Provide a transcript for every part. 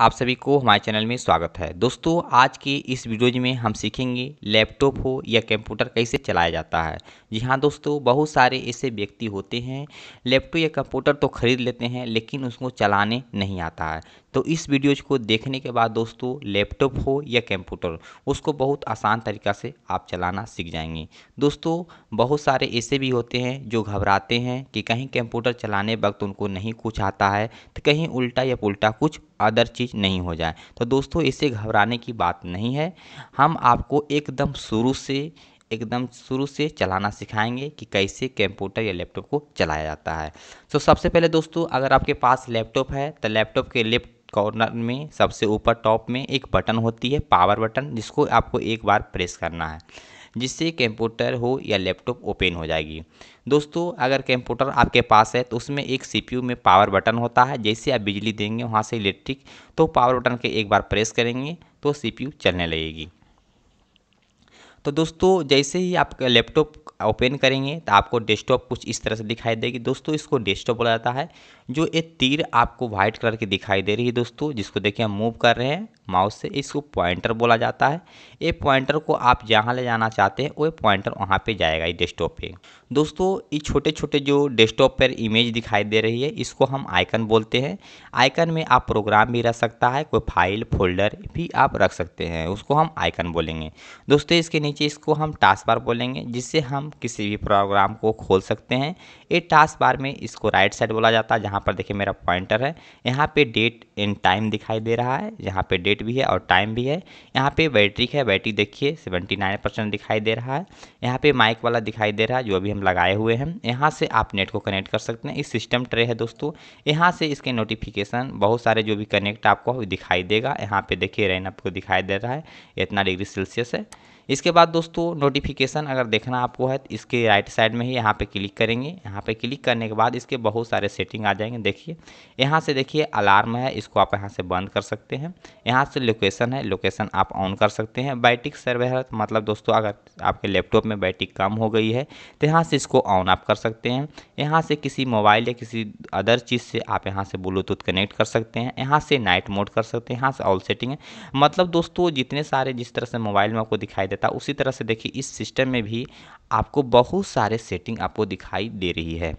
आप सभी को हमारे चैनल में स्वागत है दोस्तों आज के इस वीडियोज में हम सीखेंगे लैपटॉप हो या कंप्यूटर कैसे चलाया जाता है जी हाँ दोस्तों बहुत सारे ऐसे व्यक्ति होते हैं लैपटॉप या कंप्यूटर तो खरीद लेते हैं लेकिन उसको चलाने नहीं आता है तो इस वीडियोज को देखने के बाद दोस्तों लैपटॉप हो या कंप्यूटर उसको बहुत आसान तरीका से आप चलाना सीख जाएंगे दोस्तों बहुत सारे ऐसे भी होते हैं जो घबराते हैं कि कहीं कंप्यूटर चलाने वक्त उनको नहीं कुछ आता है तो कहीं उल्टा या पुल्टा कुछ अदर चीज़ नहीं हो जाए तो दोस्तों इसे घबराने की बात नहीं है हम आपको एकदम शुरू से एकदम शुरू से चलाना सिखाएंगे कि कैसे कंप्यूटर या लैपटॉप को चलाया जाता है तो सबसे पहले दोस्तों अगर आपके पास लैपटॉप है तो लैपटॉप के लेफ्ट कॉर्नर में सबसे ऊपर टॉप में एक बटन होती है पावर बटन जिसको आपको एक बार प्रेस करना है जिससे कंप्यूटर हो या लैपटॉप ओपन हो जाएगी दोस्तों अगर कंप्यूटर आपके पास है तो उसमें एक सीपीयू में पावर बटन होता है जैसे आप बिजली देंगे वहाँ से इलेक्ट्रिक तो पावर बटन के एक बार प्रेस करेंगे तो सीपीयू चलने लगेगी तो दोस्तों जैसे ही आप लैपटॉप ओपन करेंगे तो आपको डेस्कटॉप कुछ इस तरह से दिखाई देगी दोस्तों इसको डेस्कटॉप बोला जाता है जो ये तीर आपको व्हाइट कलर की दिखाई दे रही है दोस्तों जिसको देखिए हम मूव कर रहे हैं माउस से इसको पॉइंटर बोला जाता है ये पॉइंटर को आप जहाँ ले जाना चाहते हैं वो पॉइंटर वहाँ पे जाएगा ये डेस्कटॉप पे दोस्तों ये छोटे छोटे जो डेस्कटॉप पर इमेज दिखाई दे रही है इसको हम आइकन बोलते हैं आइकन में आप प्रोग्राम भी रख सकता है कोई फाइल फोल्डर भी आप रख सकते हैं उसको हम आइकन बोलेंगे दोस्तों इसके नीचे चीज़ को हम टास्क बार बोलेंगे जिससे हम किसी भी प्रोग्राम को खोल सकते हैं ये टास्क बार में इसको राइट साइड बोला जाता है जहाँ पर देखिए मेरा पॉइंटर है यहाँ पे डेट एंड टाइम दिखाई दे रहा है यहाँ पे डेट भी है और टाइम भी है यहाँ पे बैटरी है बैटरी देखिए सेवेंटी नाइन परसेंट दिखाई दे रहा है यहाँ पे माइक वाला दिखाई दे रहा है जो अभी हम लगाए हुए हैं यहाँ से आप नेट को कनेक्ट कर सकते हैं इस सिस्टम ट्रे है दोस्तों यहाँ से इसके नोटिफिकेशन बहुत सारे जो भी कनेक्ट आपको दिखाई देगा यहाँ पे देखिए रेन आपको दिखाई दे रहा है इतना डिग्री सेल्सियस है इसके बाद दोस्तों नोटिफिकेशन अगर देखना आपको है तो इसके राइट साइड में ही यहाँ पे क्लिक करेंगे यहाँ पे क्लिक करने के बाद इसके बहुत सारे सेटिंग आ जाएंगे देखिए यहाँ से देखिए अलार्म है इसको आप यहाँ से बंद कर सकते हैं यहाँ से लोकेशन है लोकेशन आप ऑन कर सकते हैं बैटिक सर्वेहर तो मतलब दोस्तों अगर आपके लैपटॉप में बैटिक कम हो गई है तो यहाँ से इसको ऑन आप कर सकते हैं यहाँ से किसी मोबाइल या किसी अदर चीज़ से आप यहाँ से ब्लूटूथ कनेक्ट कर सकते हैं यहाँ से नाइट मोड कर सकते हैं यहाँ से ऑल सेटिंग है मतलब दोस्तों जितने सारे जिस तरह से मोबाइल में आपको दिखाई देता उसी तरह से देखिए इस सिस्टम में भी आपको बहुत सारे सेटिंग आपको दिखाई दे रही है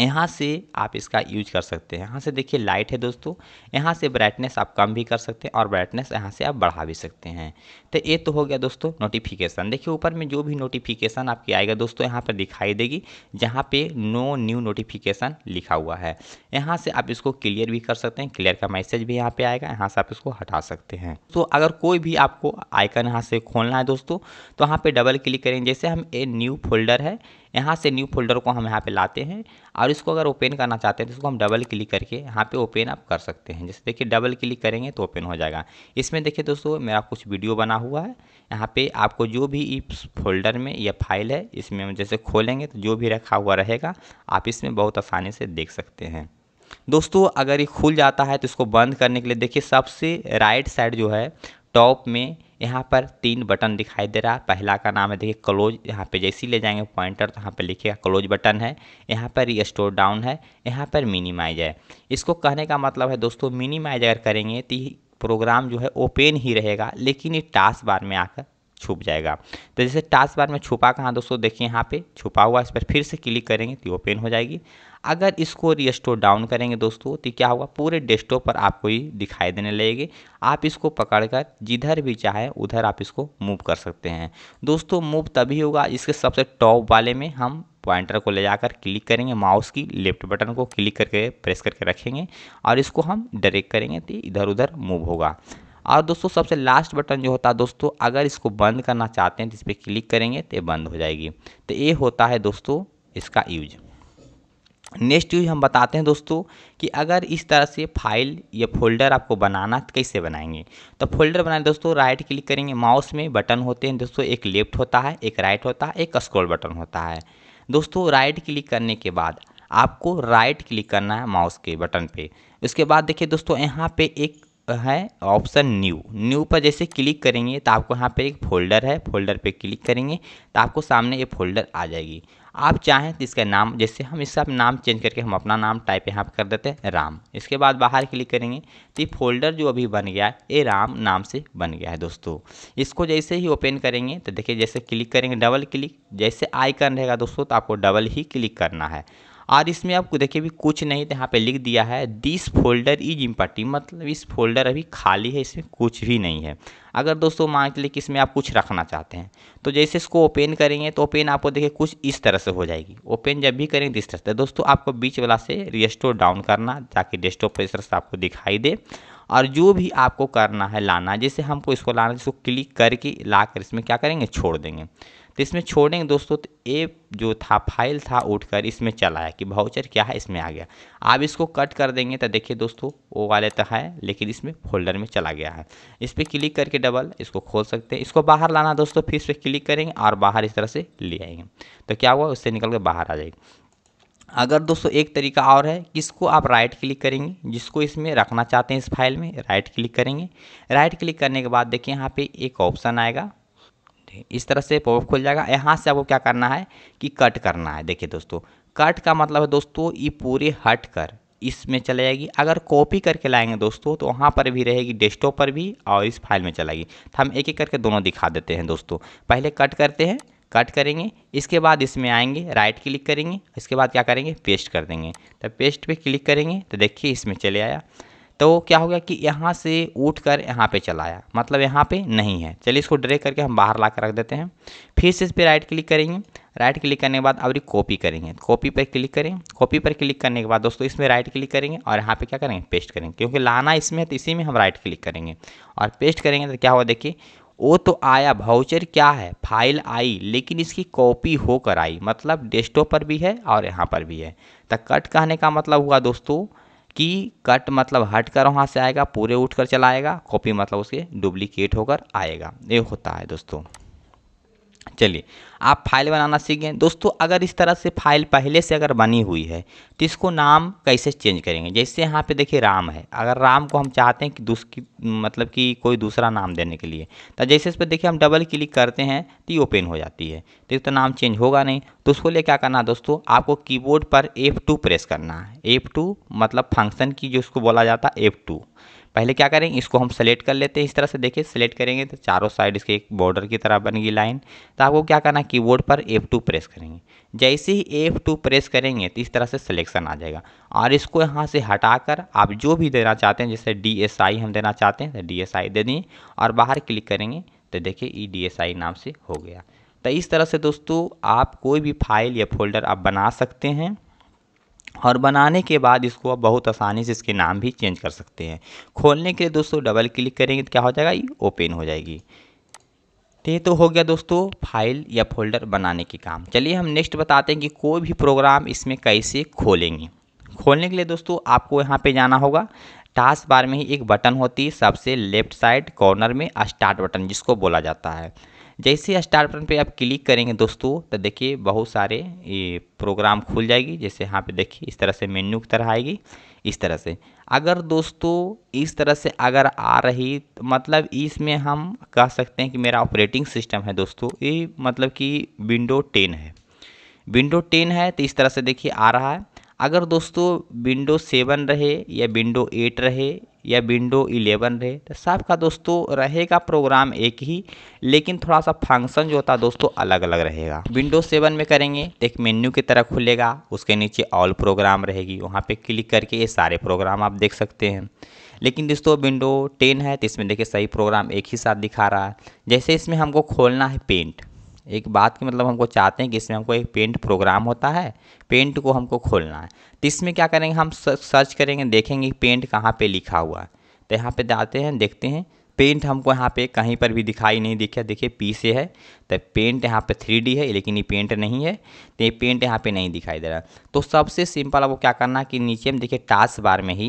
यहाँ से आप इसका यूज कर सकते हैं यहाँ से देखिए लाइट है दोस्तों यहाँ से ब्राइटनेस आप कम भी कर सकते हैं और ब्राइटनेस यहाँ से आप बढ़ा भी सकते हैं तो ये तो हो गया दोस्तों नोटिफिकेशन देखिए ऊपर में जो भी नोटिफिकेशन आपकी आएगा दोस्तों यहाँ पर दिखाई देगी जहाँ पे नो न्यू नोटिफिकेशन लिखा हुआ है यहाँ से आप इसको क्लियर भी कर सकते हैं क्लियर का मैसेज भी यहाँ पर आएगा यहाँ से आप इसको हटा सकते हैं तो अगर कोई भी आपको आइकन यहाँ से खोलना है दोस्तों तो यहाँ पर डबल क्लिक करेंगे जैसे हम ए न्यू फोल्डर है यहाँ से न्यू फोल्डर को हम यहाँ पे लाते हैं और इसको अगर ओपन करना चाहते हैं तो इसको हम डबल क्लिक करके यहाँ पे ओपन आप कर सकते हैं जैसे देखिए डबल क्लिक करेंगे तो ओपन हो जाएगा इसमें देखिए दोस्तों मेरा कुछ वीडियो बना हुआ है यहाँ पर आपको जो भी इस फोल्डर में यह फाइल है इसमें जैसे खोलेंगे तो जो भी रखा हुआ रहेगा आप इसमें बहुत आसानी से देख सकते हैं दोस्तों अगर ये खुल जाता है तो इसको बंद करने के लिए देखिए सबसे राइट साइड जो है टॉप में यहाँ पर तीन बटन दिखाई दे रहा है पहला का नाम है देखिए क्लोज यहाँ पे जैसे ले जाएंगे पॉइंटर तो यहाँ पे लिखेगा क्लोज बटन है यहाँ पर स्टोर डाउन है यहाँ पर मिनिमाइज है इसको कहने का मतलब है दोस्तों मिनिमाइज अगर करेंगे तो प्रोग्राम जो है ओपन ही रहेगा लेकिन ये टास्क बार में आकर छुप जाएगा तो जैसे टास्क बार में छुपा कहाँ दोस्तों देखिए यहाँ पे छुपा हुआ इस पर फिर से क्लिक करेंगे तो ओपन हो जाएगी अगर इसको रिस्टोर डाउन करेंगे दोस्तों तो क्या होगा पूरे डेस्कटॉप पर आपको ये दिखाई देने लगेगी आप इसको पकड़कर जिधर भी चाहे उधर आप इसको मूव कर सकते हैं दोस्तों मूव तभी होगा इसके सबसे टॉप वाले में हम पॉइंटर को ले जाकर क्लिक करेंगे माउस की लेफ्ट बटन को क्लिक करके प्रेस करके रखेंगे और इसको हम डायरेक्ट करेंगे तो इधर उधर मूव होगा और दोस्तों सबसे लास्ट बटन जो होता है दोस्तों अगर इसको बंद करना चाहते हैं तो इस पर क्लिक करेंगे तो ये बंद हो जाएगी तो ये होता है दोस्तों इसका यूज नेक्स्ट यूज हम बताते हैं दोस्तों कि अगर इस तरह से फाइल या फोल्डर आपको बनाना तो कैसे बनाएंगे तो फोल्डर बनाए दोस्तों राइट क्लिक करेंगे माउस में बटन होते हैं दोस्तों एक लेफ्ट होता है एक राइट होता है एक स्क्रोल बटन होता है दोस्तों राइट क्लिक करने के बाद आपको राइट क्लिक करना है माउस के बटन पे उसके बाद देखिए दोस्तों यहाँ पे एक है ऑप्शन न्यू न्यू पर जैसे क्लिक करेंगे तो आपको यहाँ पे एक फोल्डर है फोल्डर पे क्लिक करेंगे तो आपको सामने ये फोल्डर आ जाएगी आप चाहें तो इसका नाम जैसे हम इसका नाम चेंज करके हम अपना नाम टाइप यहाँ पर कर देते हैं राम इसके बाद बाहर क्लिक करेंगे तो ये फोल्डर जो अभी बन गया है ये राम नाम से बन गया है दोस्तों इसको जैसे ही ओपन करेंगे तो देखिए जैसे क्लिक करेंगे डबल क्लिक जैसे आइकन रहेगा दोस्तों तो आपको डबल ही क्लिक करना है और इसमें आपको देखिए अभी कुछ नहीं तो यहाँ पे लिख दिया है दिस फोल्डर इज इम्पर्टी मतलब इस फोल्डर अभी खाली है इसमें कुछ भी नहीं है अगर दोस्तों मान के लिए कि इसमें आप कुछ रखना चाहते हैं तो जैसे इसको ओपन करेंगे तो ओपन आपको देखिए कुछ इस तरह से हो जाएगी ओपन जब भी करेंगे इस तरह से तो दोस्तों आपको बीच वाला से रिस्टोर डाउन करना ताकि डेस्कटॉप पर इस तरह से आपको दिखाई दे और जो भी आपको करना है लाना जैसे हमको इसको लाना जिसको क्लिक करके ला कर इसमें क्या करेंगे छोड़ देंगे तो इसमें छोड़ेंगे दोस्तों तो ए जो था फाइल था उठकर इसमें चला कि भाउचर क्या है इसमें आ गया आप इसको कट कर देंगे तो देखिए दोस्तों वो वाले तो है लेकिन इसमें फोल्डर में चला गया है इस पर क्लिक करके डबल इसको खोल सकते हैं इसको बाहर लाना दोस्तों फिर इस पर क्लिक करेंगे और बाहर इस तरह से ले आएंगे तो क्या हुआ उससे निकल कर बाहर आ जाएगी अगर दोस्तों एक तरीका और है किसको आप राइट क्लिक करेंगे जिसको इसमें रखना चाहते हैं इस फाइल में राइट क्लिक करेंगे राइट क्लिक करने के बाद देखिए यहाँ पे एक ऑप्शन आएगा है इस तरह से पॉपअप खुल जाएगा यहाँ से आपको क्या करना है कि कट करना है देखिए दोस्तों कट का मतलब है दोस्तों ये पूरे हट कर इसमें चले जाएगी अगर कॉपी करके लाएंगे दोस्तों तो वहाँ पर भी रहेगी डेस्कटॉप पर भी और इस फाइल में चलाएगी तो हम एक एक करके दोनों दिखा देते हैं दोस्तों पहले कट करते हैं कट करेंगे इसके बाद इसमें आएंगे राइट क्लिक करेंगे इसके बाद क्या करेंगे पेस्ट कर देंगे तो पेस्ट पे क्लिक करेंगे तो देखिए इसमें चले आया तो क्या हो गया कि यहाँ से उठ कर यहाँ पर चला आया मतलब यहाँ पे नहीं है चलिए इसको ड्रे करके हम बाहर ला कर रख देते हैं फिर से इस पर राइट क्लिक करेंगे राइट क्लिक करने के बाद अभी कॉपी करेंगे कॉपी पर क्लिक करें कॉपी पर क्लिक करने के बाद दोस्तों इसमें राइट क्लिक करेंगे और यहाँ पे क्या करेंगे पेस्ट करेंगे क्योंकि लाना इसमें है तो इसी में हम राइट क्लिक करेंगे और पेस्ट करेंगे तो क्या हुआ देखिए वो तो आया भाउचर क्या है फाइल आई लेकिन इसकी कॉपी होकर आई मतलब डेस्कटॉप पर भी है और यहाँ पर भी है तो कट कहने का मतलब हुआ दोस्तों कि कट मतलब हट कर वहाँ से आएगा पूरे उठ कर चला आएगा कॉपी मतलब उसके डुप्लीकेट होकर आएगा ये होता है दोस्तों चलिए आप फाइल बनाना सीख गए दोस्तों अगर इस तरह से फाइल पहले से अगर बनी हुई है तो इसको नाम कैसे चेंज करेंगे जैसे यहाँ पे देखिए राम है अगर राम को हम चाहते हैं कि दूसरी मतलब कि कोई दूसरा नाम देने के लिए तो जैसे इस पर देखिए हम डबल क्लिक करते हैं तो ये ओपन हो जाती है तो तो नाम चेंज होगा नहीं तो उसको लिए क्या करना दोस्तों आपको कीबोर्ड पर एफ़ प्रेस करना है एफ़ मतलब फंक्शन की जो उसको बोला जाता है एफ़ पहले क्या करेंगे इसको हम सेलेक्ट कर लेते हैं इस तरह से देखिए सेलेक्ट करेंगे तो चारों साइड इसके एक बॉर्डर की तरह बन गई लाइन तो आपको क्या करना है कीबोर्ड पर F2 प्रेस करेंगे जैसे ही F2 प्रेस करेंगे तो इस तरह से सिलेक्शन आ जाएगा और इसको यहाँ से हटाकर आप जो भी देना चाहते हैं जैसे डी हम देना चाहते हैं तो डी दे दें और बाहर क्लिक करेंगे तो देखिए ई डी नाम से हो गया तो इस तरह से दोस्तों आप कोई भी फाइल या फोल्डर आप बना सकते हैं और बनाने के बाद इसको आप बहुत आसानी से इसके नाम भी चेंज कर सकते हैं खोलने के लिए दोस्तों डबल क्लिक करेंगे तो क्या हो जाएगा ये ओपन हो जाएगी तो ये तो हो गया दोस्तों फाइल या फोल्डर बनाने के काम चलिए हम नेक्स्ट बताते हैं कि कोई भी प्रोग्राम इसमें कैसे खोलेंगे खोलने के लिए दोस्तों आपको यहाँ पर जाना होगा टास्क बार में ही एक बटन होती है सबसे लेफ्ट साइड कॉर्नर में स्टार्ट बटन जिसको बोला जाता है जैसे स्टार बटन पे आप क्लिक करेंगे दोस्तों तो देखिए बहुत सारे ये प्रोग्राम खुल जाएगी जैसे यहाँ पे देखिए इस तरह से मेन्यू की तरह आएगी इस तरह से अगर दोस्तों इस तरह से अगर आ रही तो मतलब इसमें हम कह सकते हैं कि मेरा ऑपरेटिंग सिस्टम है दोस्तों ये मतलब कि विंडो टेन है विंडो टेन है तो इस तरह से देखिए आ रहा है अगर दोस्तों विंडो सेवन रहे या विंडो एट रहे या विंडो इलेवन रहे तो सबका दोस्तों रहेगा प्रोग्राम एक ही लेकिन थोड़ा सा फंक्शन जो होता है दोस्तों अलग अलग रहेगा विंडो सेवन में करेंगे तो एक मेन्यू की तरह खुलेगा उसके नीचे ऑल प्रोग्राम रहेगी वहाँ पे क्लिक करके ये सारे प्रोग्राम आप देख सकते हैं लेकिन दोस्तों विंडो टेन है तो इसमें देखिए सही प्रोग्राम एक ही साथ दिखा रहा है जैसे इसमें हमको खोलना है पेंट एक बात की मतलब हमको चाहते हैं कि इसमें हमको एक पेंट प्रोग्राम होता है पेंट को हमको खोलना है तो इसमें क्या करेंगे हम सर्च करेंगे देखेंगे पेंट कहाँ पे लिखा हुआ है तो यहाँ पे जाते हैं देखते हैं पेंट हमको यहाँ पे कहीं पर भी दिखाई नहीं दिखा देखिए पी से है तो पेंट यहाँ पे थ्री डी है लेकिन ये पेंट नहीं है तो ये पेंट यहाँ पे नहीं दिखाई दे रहा तो सबसे सिंपल आपको क्या करना कि नीचे में देखिए टास्क बार में ही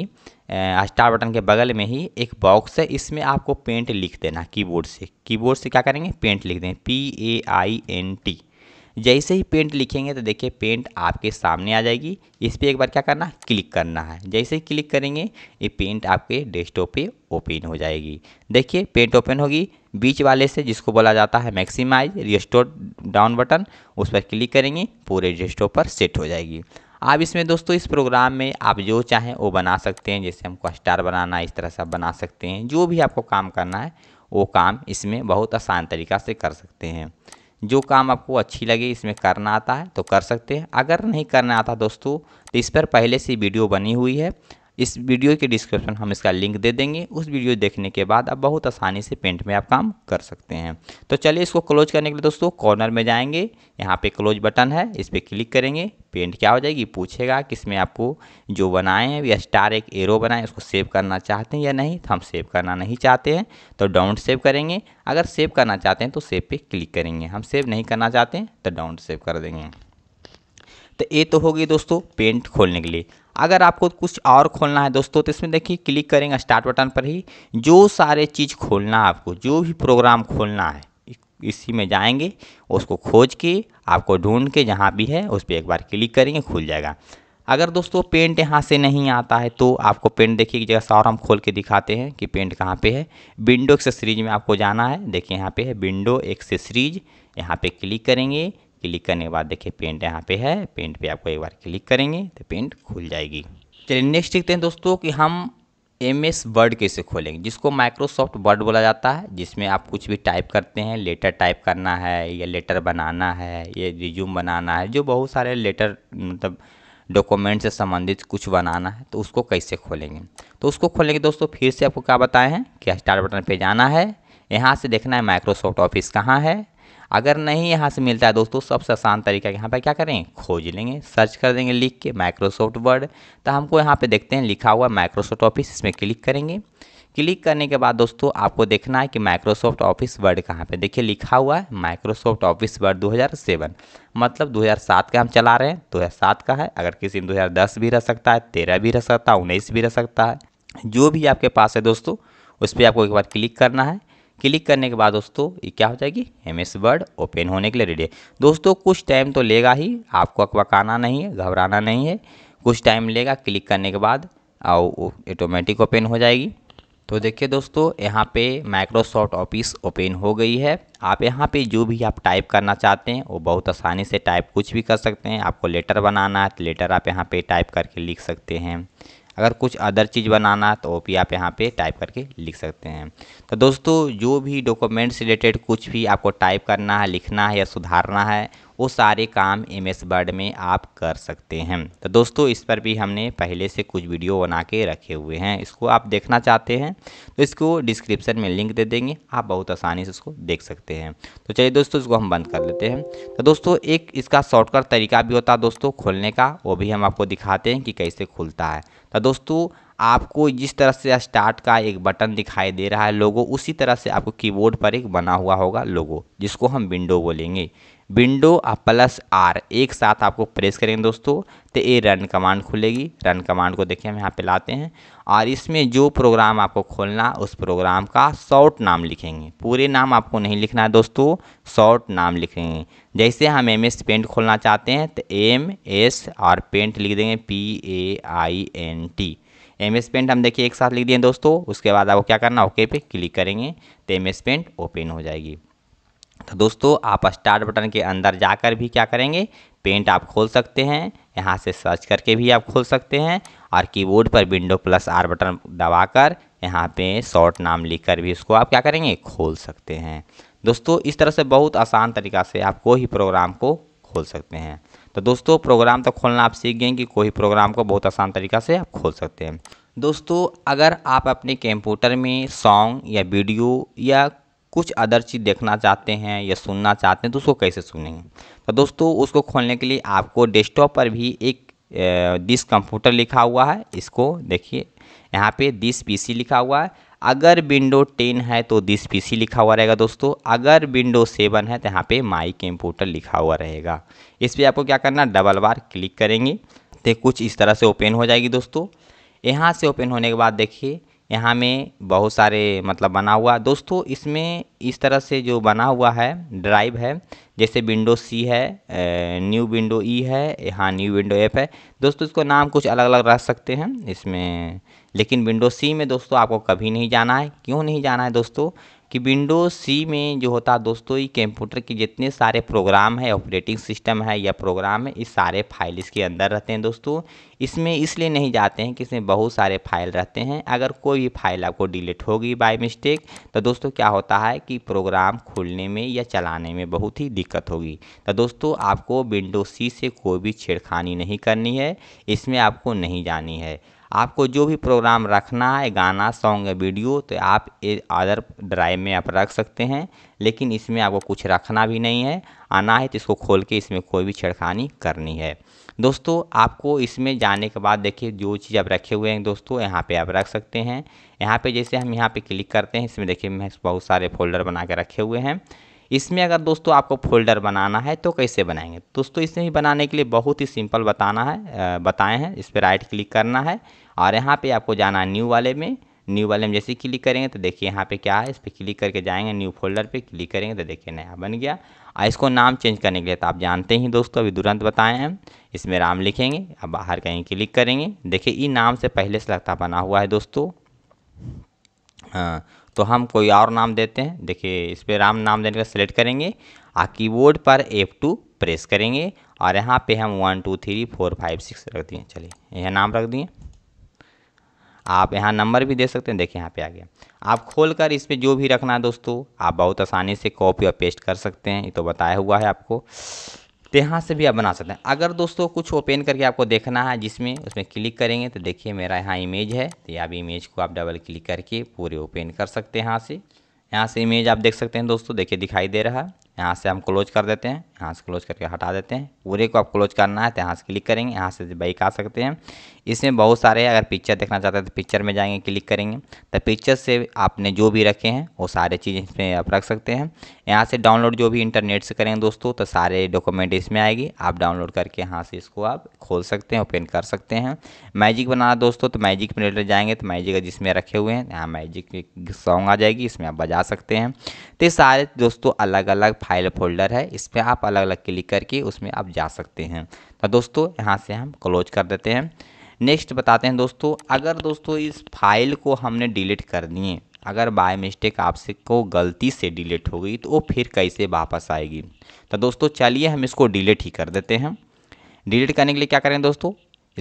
स्टार बटन के बगल में ही एक बॉक्स है इसमें आपको पेंट लिख देना कीबोर्ड से कीबोर्ड से क्या करेंगे पेंट लिख देंगे P A I N T जैसे ही पेंट लिखेंगे तो देखिए पेंट आपके सामने आ जाएगी इस पर एक बार क्या करना क्लिक करना है जैसे ही क्लिक करेंगे ये पेंट आपके डेस्कटॉप पे ओपन हो जाएगी देखिए पेंट ओपन होगी बीच वाले से जिसको बोला जाता है मैक्सिमाइज रिस्टोर डाउन बटन उस पर क्लिक करेंगे पूरे डेस्कटॉप पर सेट हो जाएगी आप इसमें दोस्तों इस प्रोग्राम में आप जो चाहें वो बना सकते हैं जैसे हमको स्टार बनाना इस तरह से आप बना सकते हैं जो भी आपको काम करना है वो काम इसमें बहुत आसान तरीका से कर सकते हैं जो काम आपको अच्छी लगे इसमें करना आता है तो कर सकते हैं अगर नहीं करना आता दोस्तों तो इस पर पहले से वीडियो बनी हुई है इस वीडियो के डिस्क्रिप्शन हम इसका लिंक दे देंगे उस वीडियो देखने के बाद आप बहुत आसानी से पेंट में आप काम कर सकते हैं तो चलिए इसको क्लोज करने के लिए दोस्तों कॉर्नर में जाएंगे यहाँ पे क्लोज बटन है इस पर क्लिक करेंगे पेंट क्या हो जाएगी पूछेगा कि इसमें आपको जो बनाए हैं या स्टार एक एरो बनाएं उसको सेव करना चाहते हैं या नहीं तो हम सेव करना नहीं चाहते हैं तो डाउन सेव करेंगे अगर सेव करना चाहते हैं तो सेव पर क्लिक करेंगे हम सेव नहीं करना चाहते हैं तो डाउन सेव कर देंगे तो ये तो होगी दोस्तों पेंट खोलने के लिए अगर आपको कुछ और खोलना है दोस्तों तो इसमें देखिए क्लिक करेंगे स्टार्ट बटन पर ही जो सारे चीज़ खोलना है आपको जो भी प्रोग्राम खोलना है इसी में जाएंगे उसको खोज के आपको ढूंढ के जहाँ भी है उस पर एक बार क्लिक करेंगे खुल जाएगा अगर दोस्तों पेंट यहाँ से नहीं आता है तो आपको पेंट देखिए एक जगह सौर हम खोल के दिखाते हैं कि पेंट कहाँ पे है विंडो एक्सेसरीज में आपको जाना है देखिए यहाँ पे है विंडो एक्सेसरीज यहाँ पे क्लिक करेंगे क्लिक करने के बाद देखिए पेंट यहाँ पे है पेंट पे आपको एक बार क्लिक करेंगे तो पेंट खुल जाएगी चलिए नेक्स्ट देखते हैं दोस्तों कि हम एम एस वर्ड कैसे खोलेंगे जिसको माइक्रोसॉफ्ट वर्ड बोला जाता है जिसमें आप कुछ भी टाइप करते हैं लेटर टाइप करना है या लेटर बनाना है या रिज्यूम बनाना है जो बहुत सारे लेटर मतलब डॉक्यूमेंट से संबंधित कुछ बनाना है तो उसको कैसे खोलेंगे तो उसको खोलेंगे दोस्तों फिर से आपको क्या बताएँ हैं कि स्टार्ट बटन पर जाना है यहाँ से देखना है माइक्रोसॉफ्ट ऑफिस कहाँ है अगर नहीं यहाँ से मिलता है दोस्तों सबसे आसान तरीका यहाँ पर क्या करें खोज लेंगे सर्च कर देंगे लिख के माइक्रोसॉफ्ट वर्ड तो हमको यहाँ पर देखते हैं लिखा हुआ माइक्रोसॉफ्ट ऑफिस इसमें क्लिक करेंगे क्लिक करने के बाद दोस्तों आपको देखना है कि माइक्रोसॉफ्ट ऑफिस वर्ड कहाँ पे देखिए लिखा हुआ है माइक्रोसॉफ्ट ऑफिस वर्ड 2007 मतलब 2007 का हम चला रहे हैं 2007 का है अगर किसी में 2010 भी रह सकता है तेरह भी रह सकता है उन्नीस भी रह सकता है जो भी आपके पास है दोस्तों उस पर आपको एक बार क्लिक करना है क्लिक करने के बाद दोस्तों ये क्या हो जाएगी एम एस वर्ड ओपन होने के लिए रेडी है दोस्तों कुछ टाइम तो लेगा ही आपको अकबकाना नहीं है घबराना नहीं है कुछ टाइम लेगा क्लिक करने के बाद और ऑटोमेटिक ओपन हो जाएगी तो देखिए दोस्तों यहाँ पे माइक्रोसॉफ्ट ऑफिस ओपन हो गई है आप यहाँ पे जो भी आप टाइप करना चाहते हैं वो बहुत आसानी से टाइप कुछ भी कर सकते हैं आपको लेटर बनाना है तो लेटर आप यहाँ पे टाइप करके लिख सकते हैं अगर कुछ अदर चीज़ बनाना तो वो भी आप यहाँ पे टाइप करके लिख सकते हैं तो दोस्तों जो भी डॉक्यूमेंट्स रिलेटेड कुछ भी आपको टाइप करना है लिखना है या सुधारना है वो सारे काम एम एस वर्ड में आप कर सकते हैं तो दोस्तों इस पर भी हमने पहले से कुछ वीडियो बना के रखे हुए हैं इसको आप देखना चाहते हैं तो इसको डिस्क्रिप्शन में लिंक दे देंगे आप बहुत आसानी से इसको देख सकते हैं तो चलिए दोस्तों इसको हम बंद कर लेते हैं तो दोस्तों एक इसका शॉर्टकट तरीका भी होता है दोस्तों खोलने का वो भी हम आपको दिखाते हैं कि कैसे खुलता है तो दोस्तों आपको जिस तरह से स्टार्ट का एक बटन दिखाई दे रहा है लोगो उसी तरह से आपको कीबोर्ड पर एक बना हुआ होगा लोगो जिसको हम विंडो बोलेंगे विंडो और प्लस आर एक साथ आपको प्रेस करेंगे दोस्तों तो ये रन कमांड खुलेगी रन कमांड को देखिए हम यहाँ पे लाते हैं और इसमें जो प्रोग्राम आपको खोलना उस प्रोग्राम का शॉर्ट नाम लिखेंगे पूरे नाम आपको नहीं लिखना है दोस्तों शॉर्ट नाम लिखेंगे जैसे हम एम एस पेंट खोलना चाहते हैं तो एम एस और पेंट लिख देंगे P A I N T M S paint हम देखिए एक साथ लिख दिए दोस्तों उसके बाद आपको क्या करना ओके पे क्लिक करेंगे तो एम एस पेंट ओपन हो जाएगी तो दोस्तों आप स्टार्ट बटन के अंदर जाकर भी क्या करेंगे पेंट आप खोल सकते हैं यहाँ से सर्च करके भी आप खोल सकते हैं और कीबोर्ड पर विंडो प्लस आर बटन दबाकर यहाँ पे शॉर्ट नाम लिखकर भी इसको आप क्या करेंगे खोल सकते हैं दोस्तों इस तरह से बहुत आसान तरीका से आप कोई प्रोग्राम को खोल सकते हैं तो दोस्तों प्रोग्राम तो खोलना आप सीख गए कि कोई प्रोग्राम को बहुत आसान तरीका से आप खोल सकते हैं दोस्तों अगर आप अपने कंप्यूटर में सॉन्ग या वीडियो या कुछ अदर चीज़ देखना चाहते हैं या सुनना चाहते हैं तो उसको कैसे सुनेंगे तो दोस्तों उसको खोलने के लिए आपको डेस्कटॉप पर भी एक दिस कंप्यूटर लिखा हुआ है इसको देखिए यहाँ पे दिस पीसी लिखा हुआ है अगर विंडो टेन है तो दिस पीसी लिखा हुआ रहेगा दोस्तों अगर विंडो सेवन है तो यहाँ पे माई कंप्यूटर लिखा हुआ रहेगा इस पर आपको क्या करना डबल बार क्लिक करेंगे तो कुछ इस तरह से ओपन हो जाएगी दोस्तों यहाँ से ओपन होने के बाद देखिए यहाँ में बहुत सारे मतलब बना हुआ दोस्तों इसमें इस तरह से जो बना हुआ है ड्राइव है जैसे विंडो सी है न्यू विंडो ई है यहाँ न्यू विंडो एफ है दोस्तों इसको नाम कुछ अलग अलग रख सकते हैं इसमें लेकिन विंडो सी में दोस्तों आपको कभी नहीं जाना है क्यों नहीं जाना है दोस्तों कि विंडो सी में जो होता है दोस्तों ये कंप्यूटर के जितने सारे प्रोग्राम है ऑपरेटिंग सिस्टम है या प्रोग्राम है इस सारे फाइल इसके अंदर रहते हैं दोस्तों इसमें इसलिए नहीं जाते हैं कि इसमें बहुत सारे फाइल रहते हैं अगर कोई भी फाइल आपको डिलीट होगी बाय मिस्टेक तो दोस्तों क्या होता है कि प्रोग्राम खोलने में या चलाने में बहुत ही दिक्कत होगी तो दोस्तों आपको विंडो सी से कोई भी छेड़खानी नहीं करनी है इसमें आपको नहीं जानी है आपको जो भी प्रोग्राम रखना है गाना सॉन्ग या वीडियो तो आप अदर ड्राइव में आप रख सकते हैं लेकिन इसमें आपको कुछ रखना भी नहीं है आना है तो इसको खोल के इसमें कोई भी छेड़खानी करनी है दोस्तों आपको इसमें जाने के बाद देखिए जो चीज़ आप रखे हुए हैं दोस्तों यहाँ पे आप रख सकते हैं यहाँ पे जैसे हम यहाँ पे क्लिक करते हैं इसमें देखिए मैं बहुत सारे फोल्डर बना के रखे हुए हैं इसमें अगर दोस्तों आपको फोल्डर बनाना है तो कैसे बनाएंगे दोस्तों इसमें ही बनाने के लिए बहुत ही सिंपल बताना है बताए हैं इस पर राइट क्लिक करना है और यहाँ पर आपको जाना है न्यू वाले में न्यू वाले में जैसे ही क्लिक करेंगे तो देखिए यहाँ पे क्या है इस पर क्लिक करके जाएंगे न्यू फोल्डर पे क्लिक करेंगे तो देखिए नया बन गया और इसको नाम चेंज करने के लिए तो आप जानते ही दोस्तों अभी तुरंत बताएं हम इसमें राम लिखेंगे अब बाहर कहीं क्लिक करेंगे देखिए ई नाम से पहले से लगता बना हुआ है दोस्तों हाँ तो हम कोई और नाम देते हैं देखिए इस पर राम नाम देने का सिलेक्ट करेंगे और कीबोर्ड पर एफ टू प्रेस करेंगे और यहाँ पे हम one two three four five six रख दिए चलिए यह नाम रख दिए आप यहाँ नंबर भी दे सकते हैं देखिए यहाँ पे आ गया आप खोल कर इस पर जो भी रखना है दोस्तों आप बहुत आसानी से कॉपी और पेस्ट कर सकते हैं ये तो बताया हुआ है आपको तो यहाँ से भी आप बना सकते हैं अगर दोस्तों कुछ ओपन करके आपको देखना है जिसमें उसमें क्लिक करेंगे तो देखिए मेरा यहाँ इमेज है तो आप इमेज को आप डबल क्लिक करके पूरे ओपन कर सकते हैं यहाँ से यहाँ से इमेज आप देख सकते हैं दोस्तों देखिए दिखाई दे रहा है यहाँ से हम क्लोज कर देते हैं यहाँ से क्लोज करके हटा देते हैं पूरे को आप क्लोज करना है तो यहाँ से क्लिक करेंगे यहाँ से बाइक आ सकते हैं इसमें बहुत सारे अगर पिक्चर देखना चाहते हैं तो पिक्चर में जाएंगे क्लिक करेंगे तो पिक्चर से आपने जो भी रखे हैं वो सारे चीज़ इसमें आप रख सकते हैं यहाँ से डाउनलोड जो भी इंटरनेट से करेंगे दोस्तों तो सारे डॉक्यूमेंट इसमें आएगी आप डाउनलोड करके यहाँ से इसको आप खोल सकते हैं ओपन कर सकते हैं मैजिक बनाना दोस्तों तो मैजिक में रिलेटेड जाएंगे तो मैजिक जिसमें रखे हुए हैं यहाँ मैजिक सॉन्ग आ जाएगी इसमें आप बजा सकते हैं तो सारे दोस्तों अलग अलग फाइल फोल्डर है इस पर आप अलग अलग क्लिक करके उसमें आप जा सकते हैं तो दोस्तों यहाँ से हम क्लोज कर देते हैं नेक्स्ट बताते हैं दोस्तों अगर दोस्तों इस फाइल को हमने डिलीट कर दिए अगर बाय मिस्टेक आपसे को गलती से डिलीट हो गई तो वो फिर कैसे वापस आएगी तो दोस्तों चलिए हम इसको डिलीट ही कर देते हैं डिलीट करने के लिए क्या करें दोस्तों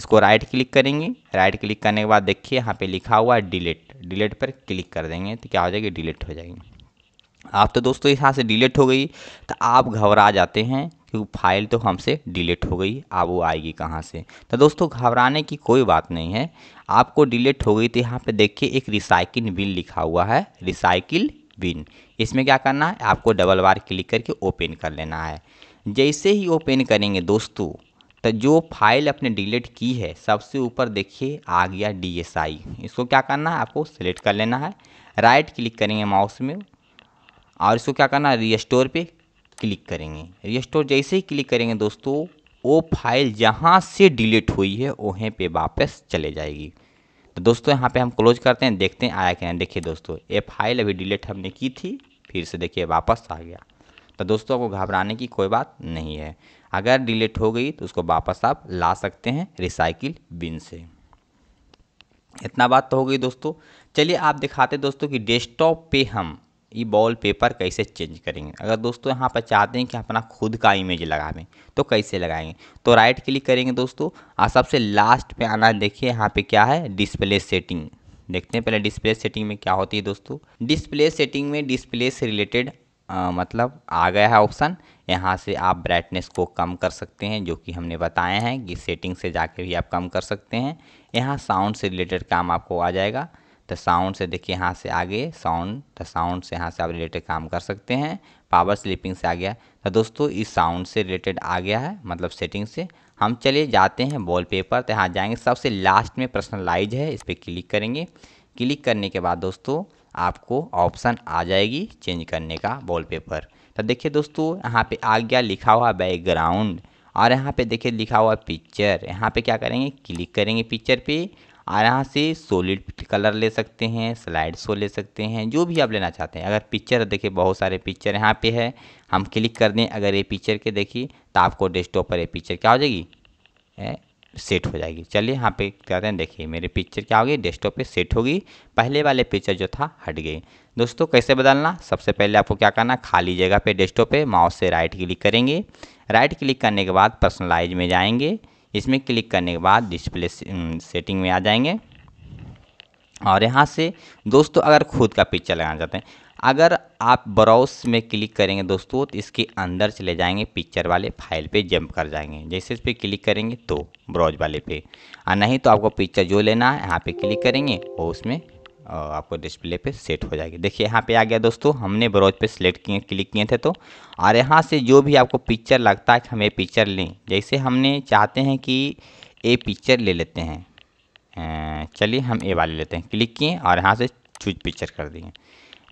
इसको राइट क्लिक करेंगे राइट क्लिक करने के बाद देखिए यहाँ पे लिखा हुआ है डिलीट डिलीट पर क्लिक कर देंगे तो क्या हो जाएगी डिलीट हो जाएगी आप तो दोस्तों यहाँ से डिलीट हो गई तो आप घबरा जाते हैं क्योंकि फाइल तो हमसे डिलीट हो गई अब वो आएगी कहाँ से तो दोस्तों घबराने की कोई बात नहीं है आपको डिलीट हो गई तो यहाँ पे देखिए एक रिसाइकिल बिन लिखा हुआ है रिसाइकिल बिन इसमें क्या करना है आपको डबल बार क्लिक करके ओपन कर लेना है जैसे ही ओपन करेंगे दोस्तों तो जो फाइल आपने डिलीट की है सबसे ऊपर देखिए आ गया डी एस आई इसको क्या करना है आपको सेलेक्ट कर लेना है राइट क्लिक करेंगे माउस में और इसको क्या करना है रिस्टोर पे क्लिक करेंगे रिस्टोर जैसे ही क्लिक करेंगे दोस्तों वो फाइल जहाँ से डिलीट हुई है वहीं पे वापस चले जाएगी तो दोस्तों यहाँ पे हम क्लोज करते हैं देखते हैं आया कि नहीं देखिए दोस्तों ये फाइल अभी डिलीट हमने की थी फिर से देखिए वापस आ गया तो दोस्तों आपको घबराने की कोई बात नहीं है अगर डिलीट हो गई तो उसको वापस आप ला सकते हैं रिसाइकिल बिन से इतना बात तो हो गई दोस्तों चलिए आप दिखाते दोस्तों कि डेस्कटॉप पे हम ये बॉल पेपर कैसे चेंज करेंगे अगर दोस्तों यहाँ पर चाहते हैं कि अपना खुद का इमेज लगावें तो कैसे लगाएंगे तो राइट क्लिक करेंगे दोस्तों और सबसे लास्ट पे आना देखिए यहाँ पे क्या है डिस्प्ले सेटिंग देखते हैं पहले डिस्प्ले सेटिंग में क्या होती है दोस्तों डिस्प्ले सेटिंग में डिस्प्ले से रिलेटेड मतलब आ गया है ऑप्शन यहाँ से आप ब्राइटनेस को कम कर सकते हैं जो कि हमने बताए हैं कि सेटिंग से जाके भी आप कम कर सकते हैं यहाँ साउंड से रिलेटेड काम आपको आ जाएगा तो साउंड से देखिए यहाँ से आगे साउंड तो साउंड से यहाँ से आप रिलेटेड काम कर सकते हैं पावर स्लीपिंग से आ गया तो दोस्तों इस साउंड से रिलेटेड आ गया है मतलब सेटिंग से हम चले जाते हैं वॉल पेपर तो यहाँ जाएंगे सबसे लास्ट में पर्सनलाइज है इस पर क्लिक करेंगे क्लिक करने के बाद दोस्तों आपको ऑप्शन आ जाएगी चेंज करने का वॉल पेपर तो देखिए दोस्तों यहाँ पे आ गया लिखा हुआ बैकग्राउंड और यहाँ पे देखिए लिखा हुआ पिक्चर यहाँ पे क्या करेंगे क्लिक करेंगे पिक्चर पे और यहाँ से सोलिड कलर ले सकते हैं स्लाइड शो ले सकते हैं जो भी आप लेना चाहते हैं अगर पिक्चर देखिए बहुत सारे पिक्चर यहाँ पे है हम क्लिक कर दें अगर ये पिक्चर के देखिए तो आपको डेस्कटॉप पर ये पिक्चर क्या हो जाएगी ए, सेट हो जाएगी चलिए यहाँ पे कहते हैं देखिए मेरे पिक्चर क्या होगी डेस्कटॉप पे सेट होगी पहले वाले पिक्चर जो था हट गए दोस्तों कैसे बदलना सबसे पहले आपको क्या करना खाली जगह पे डेस्कटॉप पे माउस से राइट क्लिक करेंगे राइट क्लिक करने के बाद पर्सनलाइज में जाएंगे इसमें क्लिक करने के बाद डिस्प्ले सेटिंग में आ जाएंगे और यहाँ से दोस्तों अगर खुद का पिक्चर लगाना चाहते हैं अगर आप ब्राउज में क्लिक करेंगे दोस्तों तो इसके अंदर चले जाएंगे पिक्चर वाले फाइल पे जंप कर जाएंगे जैसे इस पर क्लिक करेंगे तो ब्राउज वाले पे और नहीं तो आपको पिक्चर जो लेना है यहाँ पे क्लिक करेंगे और उसमें और आपको डिस्प्ले पे सेट हो जाएगी देखिए यहाँ पे आ गया दोस्तों हमने ब्राउज पे सिलेक्ट किए क्लिक किए थे तो और यहाँ से जो भी आपको पिक्चर लगता है कि हमें पिक्चर लें जैसे हमने चाहते हैं कि ए पिक्चर ले लेते हैं चलिए हम ए वाले लेते हैं क्लिक किए और यहाँ से चूज पिक्चर कर दिए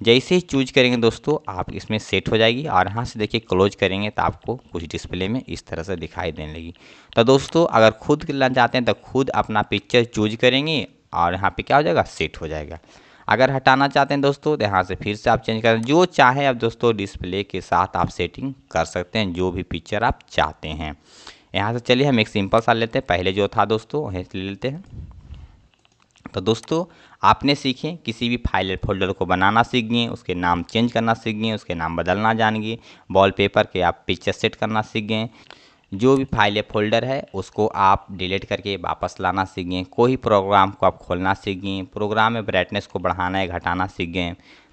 जैसे ही चूज करेंगे दोस्तों आप इसमें सेट हो जाएगी और यहाँ से देखिए क्लोज करेंगे तो आपको कुछ डिस्प्ले में इस तरह से दिखाई देने लगी तो दोस्तों अगर खुद लेना चाहते हैं तो खुद अपना पिक्चर चूज करेंगे और यहाँ पे क्या हो जाएगा सेट हो जाएगा अगर हटाना चाहते हैं दोस्तों तो यहाँ से फिर से आप चेंज करें जो चाहे आप दोस्तों डिस्प्ले के साथ आप सेटिंग कर सकते हैं जो भी पिक्चर आप चाहते हैं यहाँ से चलिए हम एक सिंपल सा लेते हैं पहले जो था दोस्तों वहीं से ले लेते हैं तो दोस्तों आपने सीखे किसी भी फाइल फोल्डर को बनाना सीख गए उसके नाम चेंज करना सीख गए उसके नाम बदलना जान गए वॉलपेपर के आप पिक्चर सेट करना सीख गए जो भी फाइल या फोल्डर है उसको आप डिलीट करके वापस लाना सीख गए कोई प्रोग्राम को आप खोलना सीख गए प्रोग्राम में ब्राइटनेस को बढ़ाना या घटाना सीख गए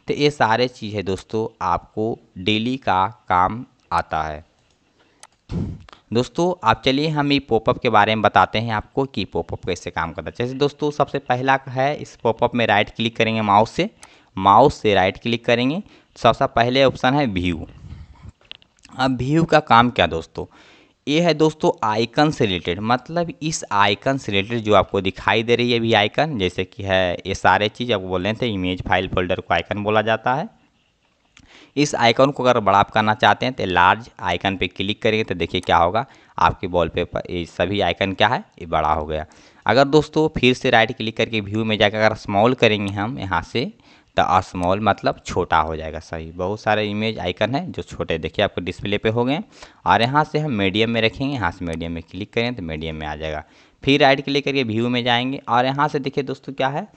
तो ये सारे चीज़ है दोस्तों आपको डेली का काम आता है दोस्तों आप चलिए हम ये पॉपअप के बारे में बताते हैं आपको कि पॉपअप कैसे काम करता है जैसे दोस्तों सबसे पहला है इस पॉपअप में राइट क्लिक करेंगे माउस से माउस से राइट क्लिक करेंगे सबसे पहले ऑप्शन है व्यू अब व्यू का काम क्या दोस्तों ये है दोस्तों आइकन से रिलेटेड मतलब इस आइकन से रिलेटेड जो आपको दिखाई दे रही है अभी आइकन जैसे कि है ये सारे चीज़ आप बोल रहे थे इमेज फाइल फोल्डर को आइकन बोला जाता है इस आइकन को अगर बड़ा आप करना चाहते हैं तो लार्ज आइकन पे क्लिक करेंगे तो देखिए क्या होगा आपके बॉल पेपर ये सभी आइकन क्या है ये बड़ा हो गया अगर दोस्तों फिर से राइट क्लिक करके व्यू में जाकर अगर स्मॉल करेंगे हम यहाँ से तो स्मॉल मतलब छोटा हो जाएगा सही बहुत सारे इमेज आइकन है जो छोटे देखिए आपको डिस्प्ले पे हो गए और यहाँ से हम मीडियम में रखेंगे यहाँ से मीडियम में क्लिक करें तो मीडियम में आ जाएगा फिर राइट क्लिक करके व्यू में जाएंगे और यहाँ से देखिए दोस्तों क्या है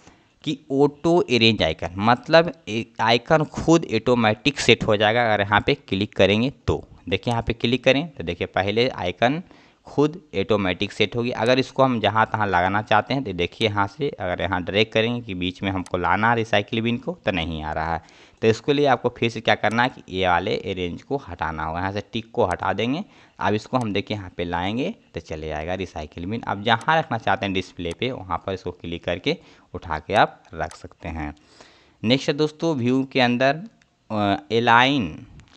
कि ऑटो अरेंज आइकन मतलब आइकन खुद ऑटोमेटिक सेट हो जाएगा अगर यहाँ पर क्लिक करेंगे तो देखिए यहाँ पर क्लिक करें तो देखिए पहले आइकन खुद ऑटोमेटिक सेट होगी अगर इसको हम जहाँ तहाँ लगाना चाहते हैं तो देखिए यहाँ से अगर यहाँ ड्रैग करेंगे कि बीच में हमको लाना है रिसाइकिल बिन को तो नहीं आ रहा है तो इसके लिए आपको फिर से क्या करना है कि ये वाले रेंज को हटाना होगा यहाँ से टिक को हटा देंगे अब इसको हम देखिए यहाँ पे लाएंगे तो चले जाएगा रिसाइकिल बिन आप जहाँ रखना चाहते हैं डिस्प्ले पे वहाँ पर इसको क्लिक करके उठा के आप रख सकते हैं नेक्स्ट दोस्तों व्यू के अंदर align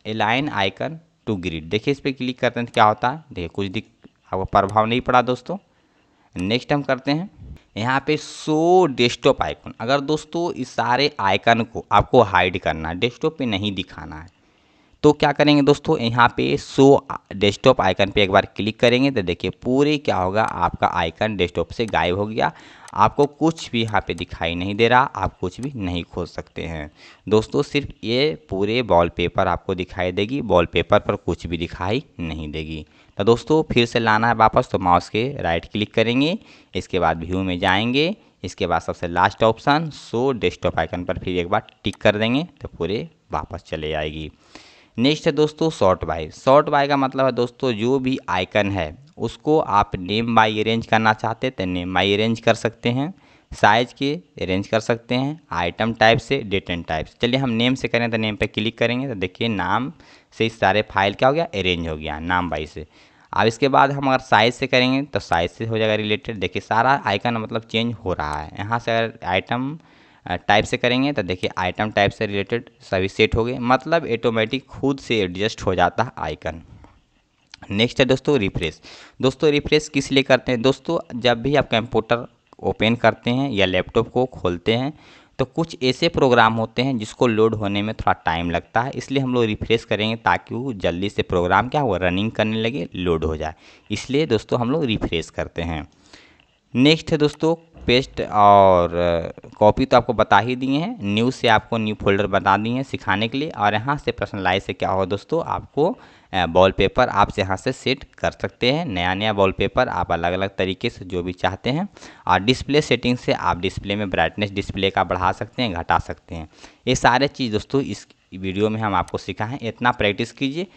align icon to grid देखिए इस पर क्लिक करते हैं तो क्या होता है देखिए कुछ दिक्कत आपको प्रभाव नहीं पड़ा दोस्तों नेक्स्ट हम करते हैं यहाँ पे सो डेस्कटॉप आइकन अगर दोस्तों इस सारे आइकन को आपको हाइड करना है डेस्कटॉप पे नहीं दिखाना है तो क्या करेंगे दोस्तों यहाँ पे सो डेस्कटॉप आइकन पे एक बार क्लिक करेंगे तो देखिए पूरे क्या होगा आपका आइकन डेस्कटॉप से गायब हो गया आपको कुछ भी यहाँ पे दिखाई नहीं दे रहा आप कुछ भी नहीं खोज सकते हैं दोस्तों सिर्फ ये पूरे वॉलपेपर आपको दिखाई देगी वॉलपेपर पर कुछ भी दिखाई नहीं देगी तो दोस्तों फिर से लाना है वापस तो माउस के राइट क्लिक करेंगे इसके बाद व्यू में जाएंगे इसके बाद सबसे last option show desktop icon पर फिर एक बार टिक कर देंगे तो पूरे वापस चले आएगी नेक्स्ट है दोस्तों शॉर्ट बाय शॉर्ट बाय का मतलब है दोस्तों जो भी आइकन है उसको आप नेम बाई अरेंज करना चाहते हैं तो नेम बाई अरेंज कर सकते हैं साइज के अरेंज कर सकते हैं आइटम टाइप से डेट एंड टाइप से चलिए हम नेम से करें तो नेम पर क्लिक करेंगे तो देखिए नाम से इस सारे फाइल क्या हो गया अरेंज हो गया नाम बाई से अब इसके बाद हम अगर साइज़ से करेंगे तो साइज़ से हो जाएगा रिलेटेड देखिए सारा आइकन मतलब चेंज हो रहा है यहाँ से अगर आइटम टाइप से करेंगे तो देखिए आइटम टाइप से रिलेटेड सभी सेट हो गए मतलब ऑटोमेटिक खुद से एडजस्ट हो जाता है आइकन नेक्स्ट है दोस्तों रिफ्रेश दोस्तों रिफ्रेश किस लिए करते हैं दोस्तों जब भी आप कंप्यूटर ओपन करते हैं या लैपटॉप को खोलते हैं तो कुछ ऐसे प्रोग्राम होते हैं जिसको लोड होने में थोड़ा टाइम लगता है इसलिए हम लोग रिफ्रेश करेंगे ताकि वो जल्दी से प्रोग्राम क्या वो रनिंग करने लगे लोड हो जाए इसलिए दोस्तों हम लोग रिफ्रेश करते हैं नेक्स्ट है दोस्तों पेस्ट और कॉपी तो आपको बता ही दिए हैं न्यू से आपको न्यू फोल्डर बता दिए हैं सिखाने के लिए और यहाँ से पर्सनलाइज से क्या हो दोस्तों आपको वॉलपेपर आप से यहाँ से सेट कर सकते हैं नया नया वॉलपेपर आप अलग अलग तरीके से जो भी चाहते हैं और डिस्प्ले सेटिंग से आप डिस्प्ले में ब्राइटनेस डिस्प्ले का बढ़ा सकते हैं घटा सकते हैं ये सारे चीज़ दोस्तों इस वीडियो में हम आपको सिखाएं इतना प्रैक्टिस कीजिए